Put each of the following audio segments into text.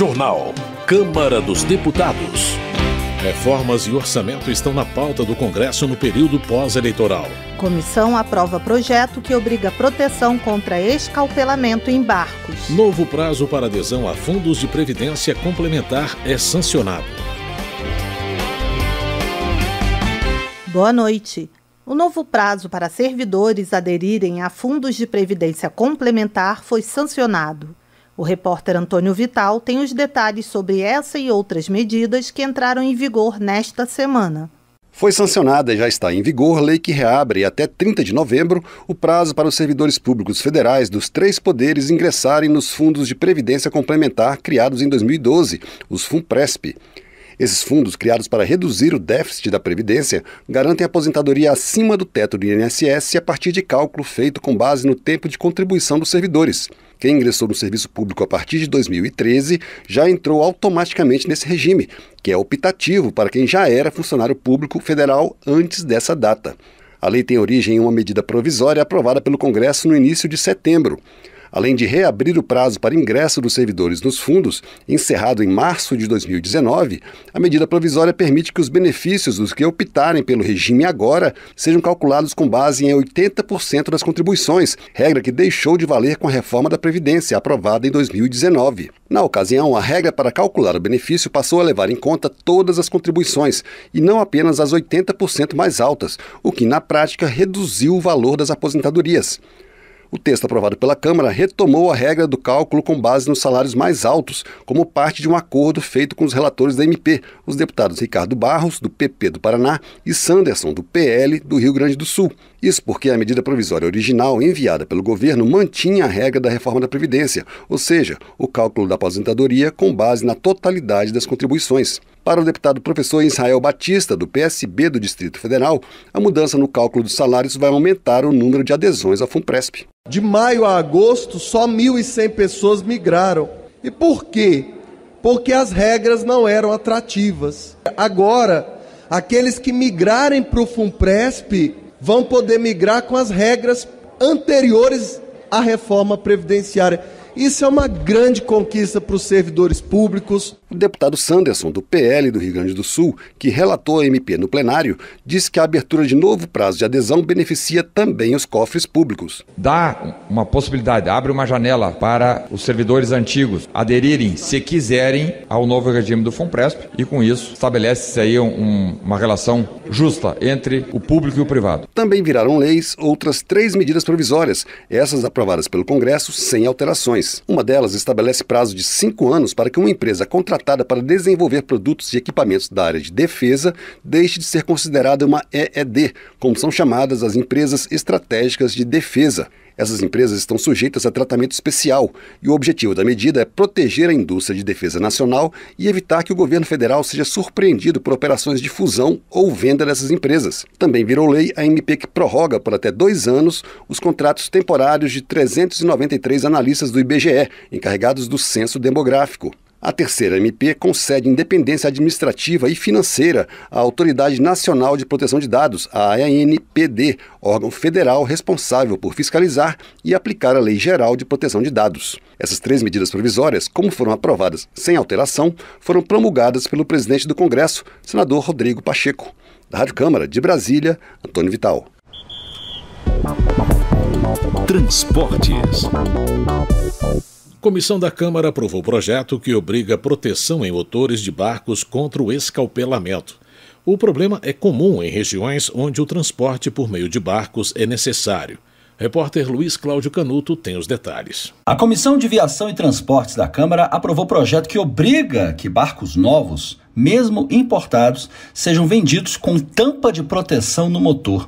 Jornal. Câmara dos Deputados. Reformas e orçamento estão na pauta do Congresso no período pós-eleitoral. Comissão aprova projeto que obriga proteção contra escalpelamento em barcos. Novo prazo para adesão a fundos de previdência complementar é sancionado. Boa noite. O novo prazo para servidores aderirem a fundos de previdência complementar foi sancionado. O repórter Antônio Vital tem os detalhes sobre essa e outras medidas que entraram em vigor nesta semana. Foi sancionada e já está em vigor lei que reabre até 30 de novembro o prazo para os servidores públicos federais dos três poderes ingressarem nos fundos de previdência complementar criados em 2012, os FUNPRESP. Esses fundos, criados para reduzir o déficit da Previdência, garantem aposentadoria acima do teto do INSS a partir de cálculo feito com base no tempo de contribuição dos servidores. Quem ingressou no serviço público a partir de 2013 já entrou automaticamente nesse regime, que é optativo para quem já era funcionário público federal antes dessa data. A lei tem origem em uma medida provisória aprovada pelo Congresso no início de setembro além de reabrir o prazo para ingresso dos servidores nos fundos, encerrado em março de 2019, a medida provisória permite que os benefícios dos que optarem pelo regime agora sejam calculados com base em 80% das contribuições, regra que deixou de valer com a reforma da Previdência, aprovada em 2019. Na ocasião, a regra para calcular o benefício passou a levar em conta todas as contribuições e não apenas as 80% mais altas, o que na prática reduziu o valor das aposentadorias. O texto aprovado pela Câmara retomou a regra do cálculo com base nos salários mais altos, como parte de um acordo feito com os relatores da MP, os deputados Ricardo Barros, do PP do Paraná, e Sanderson, do PL do Rio Grande do Sul. Isso porque a medida provisória original enviada pelo governo mantinha a regra da reforma da Previdência, ou seja, o cálculo da aposentadoria com base na totalidade das contribuições. Para o deputado professor Israel Batista, do PSB do Distrito Federal, a mudança no cálculo dos salários vai aumentar o número de adesões à FUNPRESP. De maio a agosto, só 1.100 pessoas migraram. E por quê? Porque as regras não eram atrativas. Agora, aqueles que migrarem para o FUNPRESP vão poder migrar com as regras anteriores à reforma previdenciária. Isso é uma grande conquista para os servidores públicos, o deputado Sanderson, do PL do Rio Grande do Sul, que relatou a MP no plenário, disse que a abertura de novo prazo de adesão beneficia também os cofres públicos. Dá uma possibilidade, abre uma janela para os servidores antigos aderirem, se quiserem, ao novo regime do FOMPRESP e, com isso, estabelece-se aí um, uma relação justa entre o público e o privado. Também viraram leis outras três medidas provisórias, essas aprovadas pelo Congresso sem alterações. Uma delas estabelece prazo de cinco anos para que uma empresa contratada contratada para desenvolver produtos e equipamentos da área de defesa deixe de ser considerada uma EED, como são chamadas as empresas estratégicas de defesa. Essas empresas estão sujeitas a tratamento especial e o objetivo da medida é proteger a indústria de defesa nacional e evitar que o governo federal seja surpreendido por operações de fusão ou venda dessas empresas. Também virou lei a MP que prorroga por até dois anos os contratos temporários de 393 analistas do IBGE, encarregados do censo demográfico. A terceira MP concede independência administrativa e financeira à Autoridade Nacional de Proteção de Dados, a ANPD, órgão federal responsável por fiscalizar e aplicar a Lei Geral de Proteção de Dados. Essas três medidas provisórias, como foram aprovadas sem alteração, foram promulgadas pelo presidente do Congresso, senador Rodrigo Pacheco. Da Rádio Câmara de Brasília, Antônio Vital. Transportes. Comissão da Câmara aprovou projeto que obriga proteção em motores de barcos contra o escalpelamento. O problema é comum em regiões onde o transporte por meio de barcos é necessário. Repórter Luiz Cláudio Canuto tem os detalhes. A Comissão de Viação e Transportes da Câmara aprovou projeto que obriga que barcos novos, mesmo importados, sejam vendidos com tampa de proteção no motor,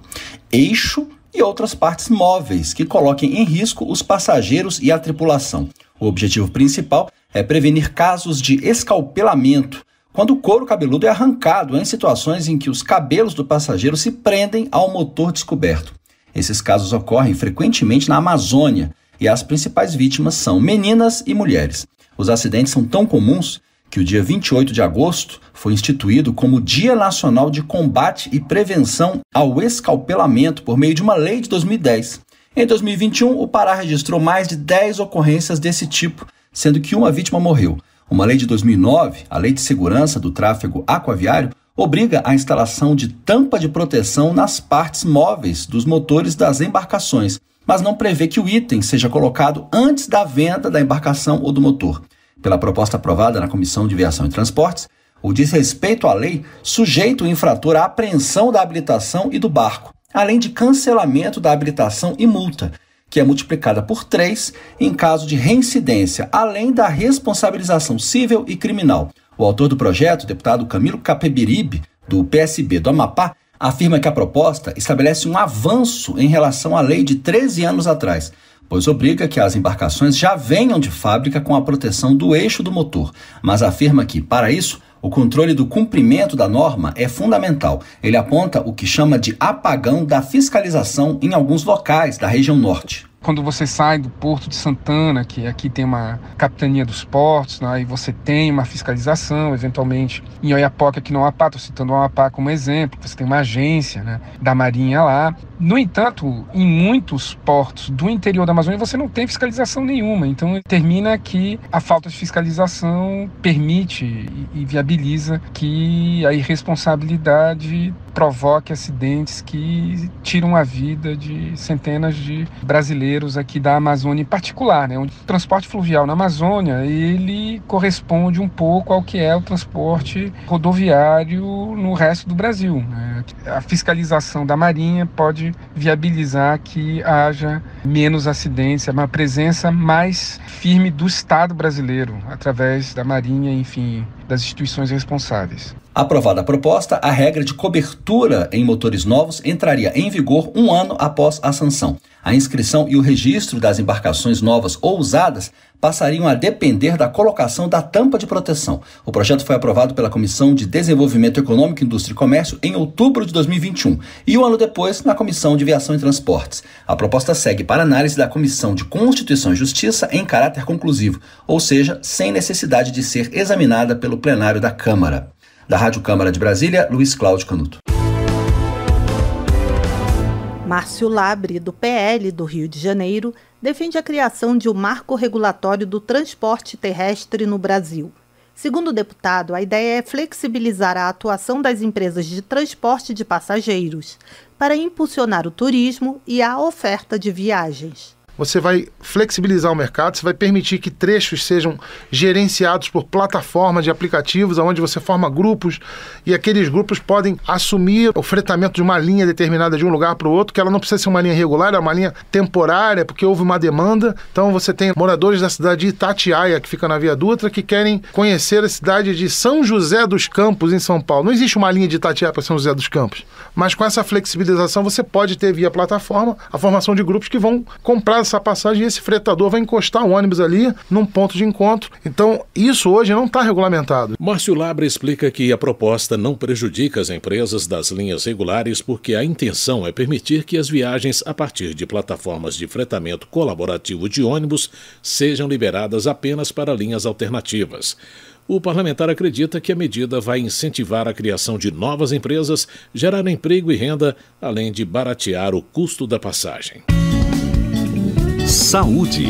eixo e outras partes móveis que coloquem em risco os passageiros e a tripulação. O objetivo principal é prevenir casos de escalpelamento, quando o couro cabeludo é arrancado em situações em que os cabelos do passageiro se prendem ao motor descoberto. Esses casos ocorrem frequentemente na Amazônia e as principais vítimas são meninas e mulheres. Os acidentes são tão comuns que o dia 28 de agosto foi instituído como Dia Nacional de Combate e Prevenção ao Escalpelamento por meio de uma lei de 2010. Em 2021, o Pará registrou mais de 10 ocorrências desse tipo, sendo que uma vítima morreu. Uma lei de 2009, a Lei de Segurança do Tráfego Aquaviário, obriga a instalação de tampa de proteção nas partes móveis dos motores das embarcações, mas não prevê que o item seja colocado antes da venda da embarcação ou do motor. Pela proposta aprovada na Comissão de Viação e Transportes, o desrespeito à lei sujeita o infrator à apreensão da habilitação e do barco, além de cancelamento da habilitação e multa, que é multiplicada por 3 em caso de reincidência, além da responsabilização civil e criminal. O autor do projeto, deputado Camilo Capebiribe, do PSB do Amapá, afirma que a proposta estabelece um avanço em relação à lei de 13 anos atrás, pois obriga que as embarcações já venham de fábrica com a proteção do eixo do motor, mas afirma que, para isso, o controle do cumprimento da norma é fundamental. Ele aponta o que chama de apagão da fiscalização em alguns locais da região norte. Quando você sai do Porto de Santana, que aqui tem uma capitania dos portos, né, aí você tem uma fiscalização, eventualmente em Oiapoque, aqui no Amapá, estou citando o Amapá como exemplo, você tem uma agência né, da Marinha lá. No entanto, em muitos portos do interior da Amazônia você não tem fiscalização nenhuma, então termina que a falta de fiscalização permite e viabiliza que a irresponsabilidade provoque acidentes que tiram a vida de centenas de brasileiros aqui da Amazônia em particular. Né? O transporte fluvial na Amazônia ele corresponde um pouco ao que é o transporte rodoviário no resto do Brasil. Né? A fiscalização da Marinha pode viabilizar que haja menos acidentes, uma presença mais firme do Estado brasileiro através da Marinha, enfim, das instituições responsáveis. Aprovada a proposta, a regra de cobertura em motores novos entraria em vigor um ano após a sanção. A inscrição e o registro das embarcações novas ou usadas passariam a depender da colocação da tampa de proteção. O projeto foi aprovado pela Comissão de Desenvolvimento Econômico, Indústria e Comércio em outubro de 2021 e um ano depois na Comissão de Viação e Transportes. A proposta segue para análise da Comissão de Constituição e Justiça em caráter conclusivo, ou seja, sem necessidade de ser examinada pelo plenário da Câmara. Da Rádio Câmara de Brasília, Luiz Cláudio Canuto. Márcio Labre, do PL do Rio de Janeiro, defende a criação de um marco regulatório do transporte terrestre no Brasil. Segundo o deputado, a ideia é flexibilizar a atuação das empresas de transporte de passageiros para impulsionar o turismo e a oferta de viagens você vai flexibilizar o mercado, você vai permitir que trechos sejam gerenciados por plataformas de aplicativos, onde você forma grupos e aqueles grupos podem assumir o fretamento de uma linha determinada de um lugar para o outro, que ela não precisa ser uma linha regular, é uma linha temporária, porque houve uma demanda. Então você tem moradores da cidade de Itatiaia, que fica na Via Dutra, que querem conhecer a cidade de São José dos Campos, em São Paulo. Não existe uma linha de Itatiaia para São José dos Campos, mas com essa flexibilização você pode ter via plataforma a formação de grupos que vão comprar essa passagem e esse fretador vai encostar o ônibus ali num ponto de encontro. Então, isso hoje não está regulamentado. Márcio Labra explica que a proposta não prejudica as empresas das linhas regulares porque a intenção é permitir que as viagens a partir de plataformas de fretamento colaborativo de ônibus sejam liberadas apenas para linhas alternativas. O parlamentar acredita que a medida vai incentivar a criação de novas empresas, gerar emprego e renda, além de baratear o custo da passagem. Saúde.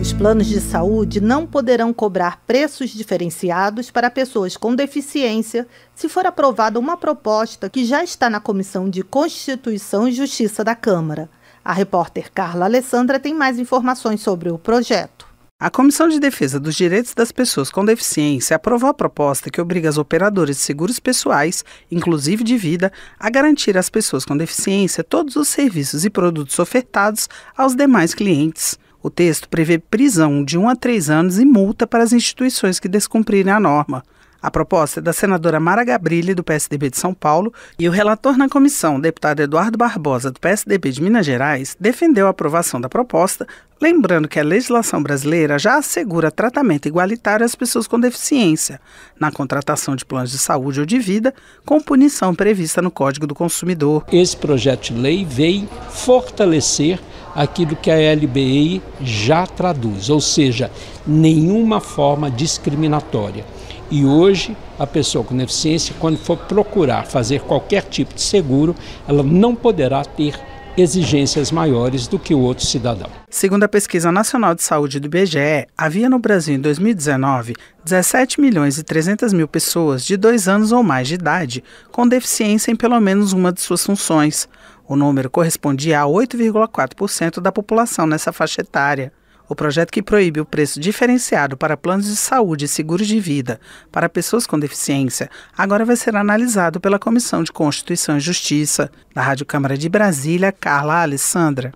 Os planos de saúde não poderão cobrar preços diferenciados para pessoas com deficiência se for aprovada uma proposta que já está na Comissão de Constituição e Justiça da Câmara. A repórter Carla Alessandra tem mais informações sobre o projeto. A Comissão de Defesa dos Direitos das Pessoas com Deficiência aprovou a proposta que obriga as operadoras de seguros pessoais, inclusive de vida, a garantir às pessoas com deficiência todos os serviços e produtos ofertados aos demais clientes. O texto prevê prisão de 1 a 3 anos e multa para as instituições que descumprirem a norma. A proposta é da senadora Mara Gabrilli, do PSDB de São Paulo, e o relator na comissão, deputado Eduardo Barbosa, do PSDB de Minas Gerais, defendeu a aprovação da proposta, lembrando que a legislação brasileira já assegura tratamento igualitário às pessoas com deficiência, na contratação de planos de saúde ou de vida, com punição prevista no Código do Consumidor. Esse projeto de lei vem fortalecer aquilo que a LBI já traduz, ou seja, nenhuma forma discriminatória e hoje, a pessoa com deficiência, quando for procurar fazer qualquer tipo de seguro, ela não poderá ter exigências maiores do que o outro cidadão. Segundo a Pesquisa Nacional de Saúde do IBGE, havia no Brasil em 2019 17 milhões e 300 mil pessoas de dois anos ou mais de idade com deficiência em pelo menos uma de suas funções. O número correspondia a 8,4% da população nessa faixa etária. O projeto que proíbe o preço diferenciado para planos de saúde e seguros de vida para pessoas com deficiência agora vai ser analisado pela Comissão de Constituição e Justiça. Da Rádio Câmara de Brasília, Carla Alessandra.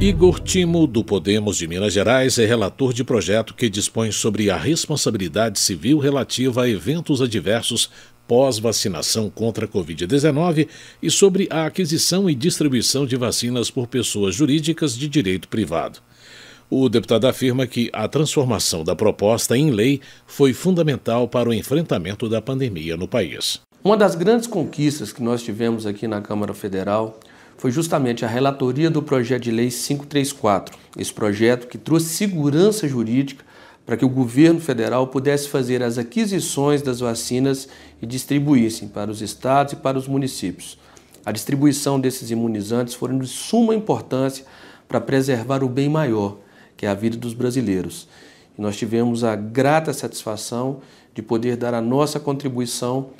Igor Timo, do Podemos de Minas Gerais, é relator de projeto que dispõe sobre a responsabilidade civil relativa a eventos adversos pós-vacinação contra a Covid-19 e sobre a aquisição e distribuição de vacinas por pessoas jurídicas de direito privado. O deputado afirma que a transformação da proposta em lei foi fundamental para o enfrentamento da pandemia no país. Uma das grandes conquistas que nós tivemos aqui na Câmara Federal foi justamente a relatoria do projeto de lei 534, esse projeto que trouxe segurança jurídica para que o governo federal pudesse fazer as aquisições das vacinas e distribuíssem para os estados e para os municípios. A distribuição desses imunizantes foram de suma importância para preservar o bem maior, que é a vida dos brasileiros. E nós tivemos a grata satisfação de poder dar a nossa contribuição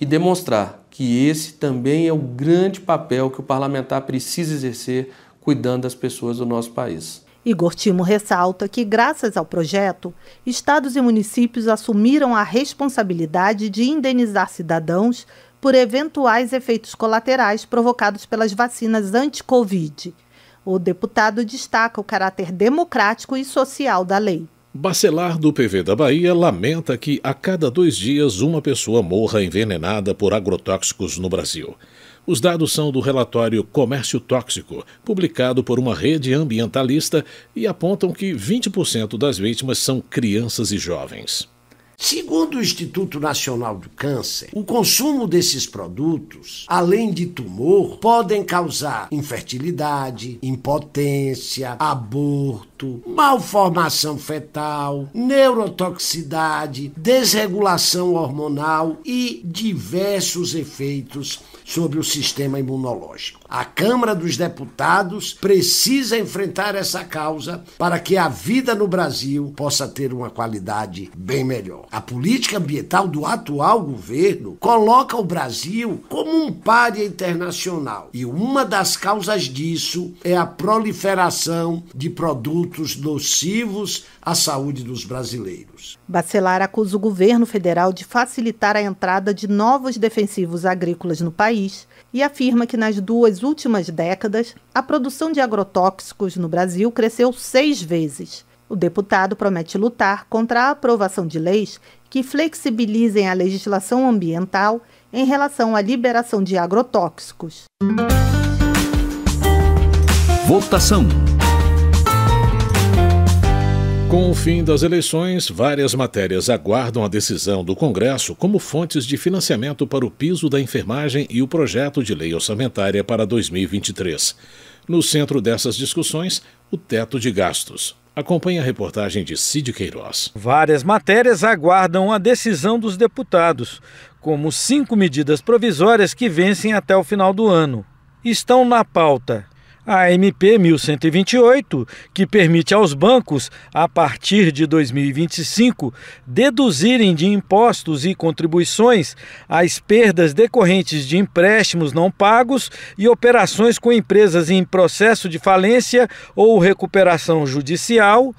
e demonstrar que esse também é o grande papel que o parlamentar precisa exercer cuidando das pessoas do nosso país. Igor Timo ressalta que, graças ao projeto, estados e municípios assumiram a responsabilidade de indenizar cidadãos por eventuais efeitos colaterais provocados pelas vacinas anti-Covid. O deputado destaca o caráter democrático e social da lei. Bacelar do PV da Bahia lamenta que a cada dois dias uma pessoa morra envenenada por agrotóxicos no Brasil. Os dados são do relatório Comércio Tóxico, publicado por uma rede ambientalista, e apontam que 20% das vítimas são crianças e jovens. Segundo o Instituto Nacional do Câncer, o consumo desses produtos, além de tumor, podem causar infertilidade, impotência, aborto, malformação fetal, neurotoxicidade, desregulação hormonal e diversos efeitos sobre o sistema imunológico. A Câmara dos Deputados precisa enfrentar essa causa para que a vida no Brasil possa ter uma qualidade bem melhor. A política ambiental do atual governo coloca o Brasil como um paria internacional e uma das causas disso é a proliferação de produtos nocivos à saúde dos brasileiros. Bacelar acusa o governo federal de facilitar a entrada de novos defensivos agrícolas no país e afirma que nas duas últimas décadas a produção de agrotóxicos no Brasil cresceu seis vezes. O deputado promete lutar contra a aprovação de leis que flexibilizem a legislação ambiental em relação à liberação de agrotóxicos. Votação. Com o fim das eleições, várias matérias aguardam a decisão do Congresso como fontes de financiamento para o piso da enfermagem e o projeto de lei orçamentária para 2023. No centro dessas discussões, o teto de gastos. Acompanhe a reportagem de Cid Queiroz. Várias matérias aguardam a decisão dos deputados, como cinco medidas provisórias que vencem até o final do ano. Estão na pauta a MP 1128, que permite aos bancos, a partir de 2025, deduzirem de impostos e contribuições as perdas decorrentes de empréstimos não pagos e operações com empresas em processo de falência ou recuperação judicial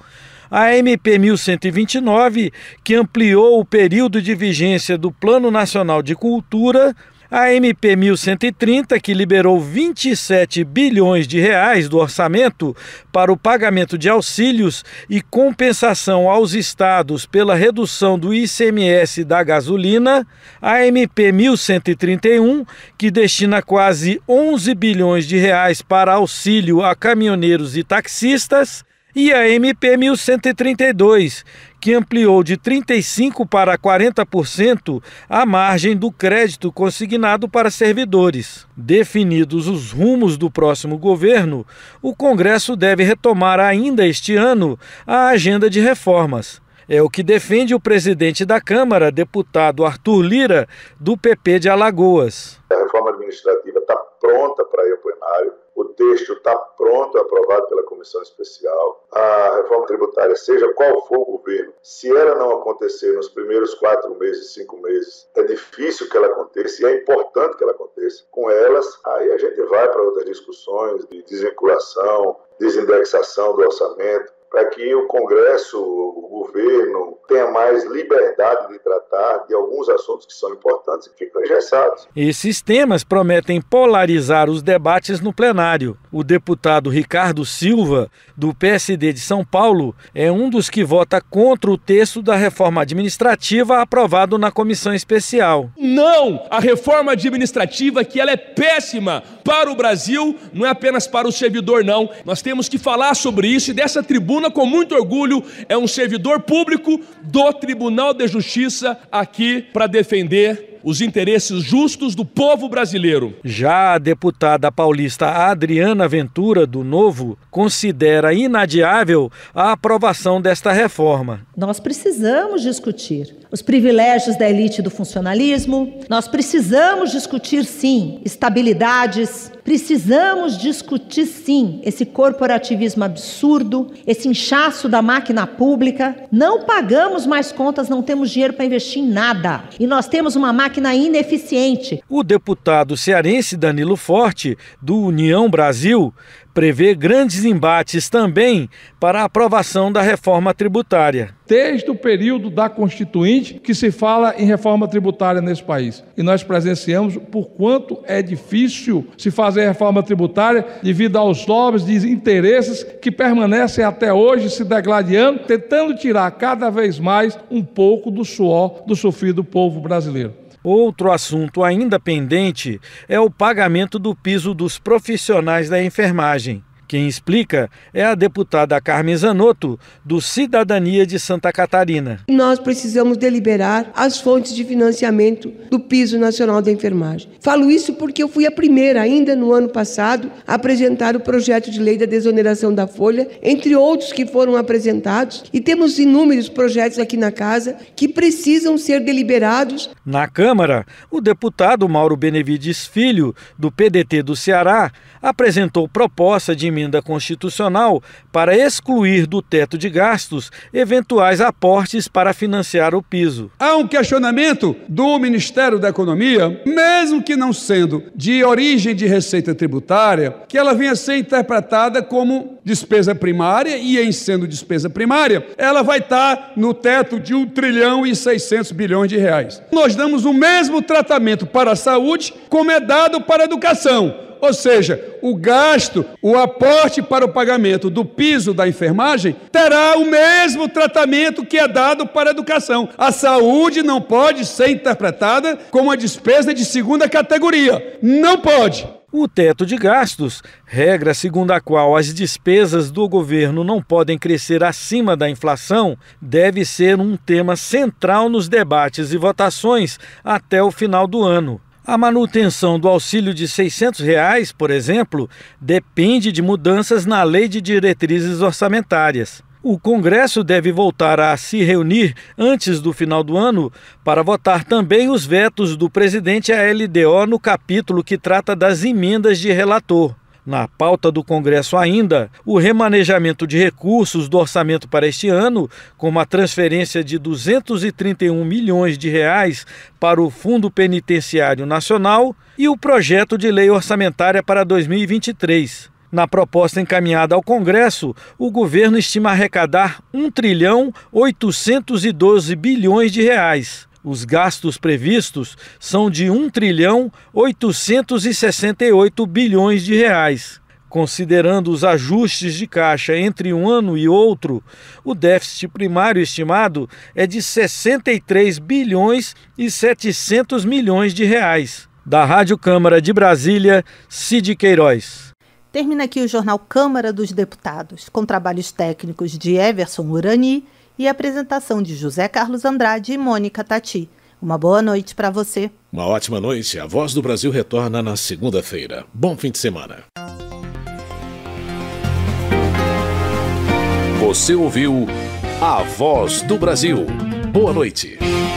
a MP 1129, que ampliou o período de vigência do Plano Nacional de Cultura, a MP 1130, que liberou 27 bilhões de reais do orçamento para o pagamento de auxílios e compensação aos estados pela redução do ICMS da gasolina, a MP 1131, que destina quase 11 bilhões de reais para auxílio a caminhoneiros e taxistas, e a MP 1132, que ampliou de 35% para 40% a margem do crédito consignado para servidores. Definidos os rumos do próximo governo, o Congresso deve retomar ainda este ano a agenda de reformas. É o que defende o presidente da Câmara, deputado Arthur Lira, do PP de Alagoas. A reforma administrativa está pronta para ir ao plenário o texto está pronto, aprovado pela comissão especial. A reforma tributária, seja qual for o governo, se ela não acontecer nos primeiros quatro meses, cinco meses, é difícil que ela aconteça e é importante que ela aconteça. Com elas, aí a gente vai para outras discussões de desvinculação, desindexação do orçamento, para que o Congresso, o governo, tenha mais liberdade de tratar de alguns assuntos que são importantes e ficam engessados. Esses temas prometem polarizar os debates no plenário. O deputado Ricardo Silva, do PSD de São Paulo, é um dos que vota contra o texto da reforma administrativa aprovado na comissão especial. Não! A reforma administrativa que ela é péssima! para o Brasil, não é apenas para o servidor, não. Nós temos que falar sobre isso e dessa tribuna, com muito orgulho, é um servidor público do Tribunal de Justiça aqui para defender os interesses justos do povo brasileiro. Já a deputada paulista Adriana Ventura, do Novo, considera inadiável a aprovação desta reforma. Nós precisamos discutir os privilégios da elite do funcionalismo, nós precisamos discutir, sim, estabilidades Precisamos discutir, sim, esse corporativismo absurdo, esse inchaço da máquina pública. Não pagamos mais contas, não temos dinheiro para investir em nada. E nós temos uma máquina ineficiente. O deputado cearense Danilo Forte, do União Brasil, prevê grandes embates também para a aprovação da reforma tributária. Desde o período da Constituinte que se fala em reforma tributária nesse país. E nós presenciamos por quanto é difícil se fazer reforma tributária devido aos lobbies de interesses que permanecem até hoje se degladiando, tentando tirar cada vez mais um pouco do suor do sofrido povo brasileiro. Outro assunto ainda pendente é o pagamento do piso dos profissionais da enfermagem. Quem explica é a deputada Carmen Zanotto, do Cidadania de Santa Catarina. Nós precisamos deliberar as fontes de financiamento do Piso Nacional da Enfermagem. Falo isso porque eu fui a primeira, ainda no ano passado, a apresentar o projeto de lei da desoneração da folha, entre outros que foram apresentados, e temos inúmeros projetos aqui na casa que precisam ser deliberados. Na Câmara, o deputado Mauro Benevides Filho, do PDT do Ceará, apresentou proposta de emenda constitucional para excluir do teto de gastos eventuais aportes para financiar o piso. Há um questionamento do Ministério da Economia, mesmo que não sendo de origem de receita tributária, que ela venha a ser interpretada como despesa primária e, em sendo despesa primária, ela vai estar no teto de 1 trilhão e 600 bilhões de reais. Nós damos o mesmo tratamento para a saúde como é dado para a educação. Ou seja, o gasto, o aporte para o pagamento do piso da enfermagem terá o mesmo tratamento que é dado para a educação. A saúde não pode ser interpretada como uma despesa de segunda categoria. Não pode. O teto de gastos, regra segundo a qual as despesas do governo não podem crescer acima da inflação, deve ser um tema central nos debates e votações até o final do ano. A manutenção do auxílio de R$ 600, reais, por exemplo, depende de mudanças na lei de diretrizes orçamentárias. O Congresso deve voltar a se reunir antes do final do ano para votar também os vetos do presidente à LDO no capítulo que trata das emendas de relator. Na pauta do Congresso ainda, o remanejamento de recursos do orçamento para este ano, como a transferência de 231 milhões de reais para o Fundo Penitenciário Nacional e o projeto de lei orçamentária para 2023. Na proposta encaminhada ao Congresso, o governo estima arrecadar 1 trilhão 812 bilhões de reais. Os gastos previstos são de 1 trilhão 868 bilhões de reais. Considerando os ajustes de caixa entre um ano e outro, o déficit primário estimado é de 63 bilhões e 700 milhões de reais. Da Rádio Câmara de Brasília, Cid Queiroz. Termina aqui o jornal Câmara dos Deputados, com trabalhos técnicos de Everson Urani e a apresentação de José Carlos Andrade e Mônica Tati. Uma boa noite para você. Uma ótima noite. A Voz do Brasil retorna na segunda-feira. Bom fim de semana. Você ouviu A Voz do Brasil. Boa noite.